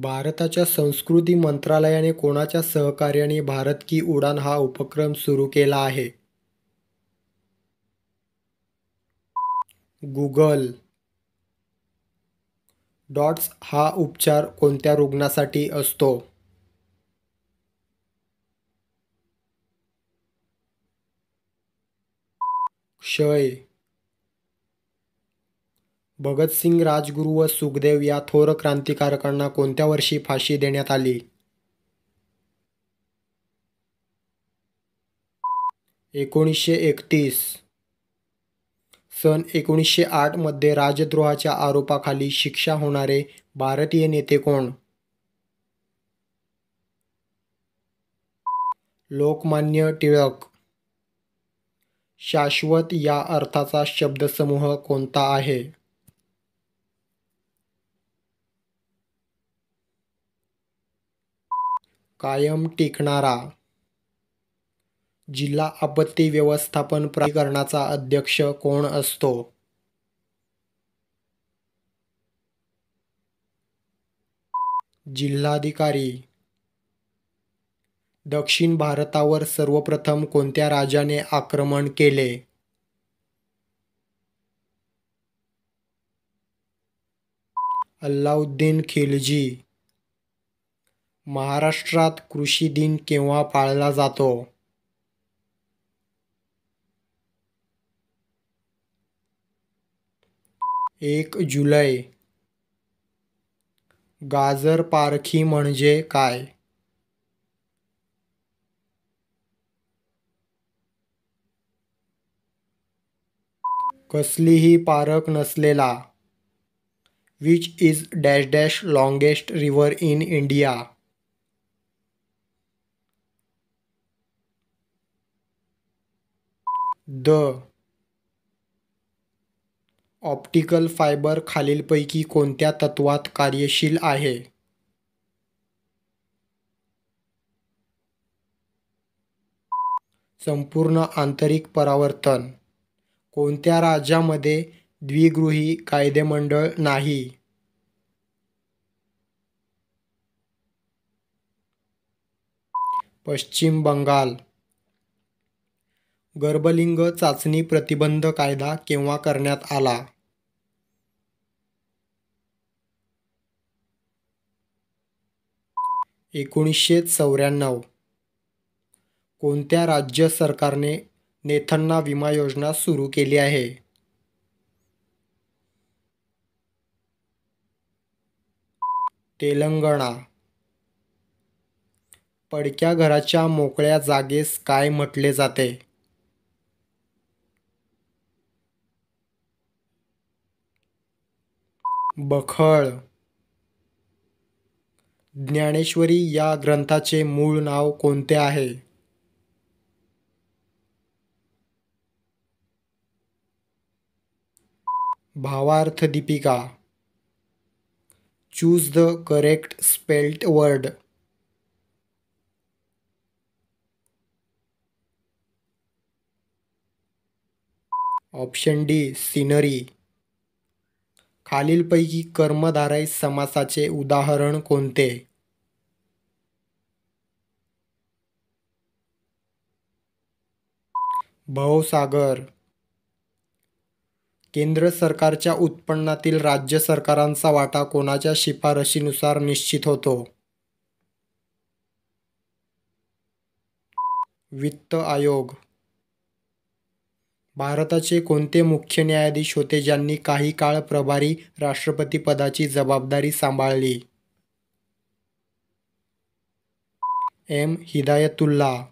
भारताच्या संस्कृती मंत्रालयाने कोणाच्या सहकार्याने भारत की उडान हा उपक्रम सुरू केला आहे गुगल डॉट्स हा उपचार कोणत्या रुग्णासाठी असतो क्षय भगतसिंग राजगुरू व सुखदेव या थोर क्रांतिकारकांना कोणत्या वर्षी फाशी देण्यात आली एकोणीसशे एकतीस सन एकोणीसशे आठमध्ये राजद्रोहाच्या आरोपाखाली शिक्षा होणारे भारतीय नेते कोण लोकमान्य टिळक शाश्वत या अर्थाचा शब्दसमूह कोणता आहे कायम टिकणारा जिल्हा आपत्ती व्यवस्थापन प्राधिकरणाचा अध्यक्ष कोण असतो जिल्हाधिकारी दक्षिण भारतावर सर्वप्रथम कोणत्या राजाने आक्रमण केले अल्लाउद्दीन खिलजी महाराष्ट्रात कृषी दिन केव्हा पाळला जातो? एक जुलै. गाजर पारखी म्हणजे काय? कसलीही पारख नसलेला. Which is dash dash longest river in India the optical fibre खालीलपैकी कोणत्या तत्त्वात कार्यशील आहे संपूर्ण आंतरिक परावर्तन कोणत्या राज्यामध्ये द्विगृही कायदेमंडळ नाही पश्चिम बंगाल गर्भलिंग चाचणी प्रतिबंध कायदा केव्हा करण्यात आला एकोणीसशे चौऱ्याण्णव कोणत्या राज्य सरकारने नेथन्ना विमा योजना सुरू केली आहे तेलंगणा पडक्या घराच्या मोकळ्या जागेस काय म्हटले जाते बखळ ज्ञानेश्वरी या ग्रंथाचे मूळ नाव कोणते आहे Bhavartha Deepika choose the correct spelt word option D scenery खालीलपैकी कर्मधारय समासाचे उदाहरण कोणते भवसागर केंद्र सरकारच्या उत्पन्नातील राज्य सरकारांचा वाटा कोणाच्या शिफारशीनुसार निश्चित होतो वित्त आयोग भारताचे कोणते मुख्य न्यायाधीश होते ज्यांनी काही काळ प्रभारी राष्ट्रपती पदाची जबाबदारी सांभाळली एम हिदायतुल्ला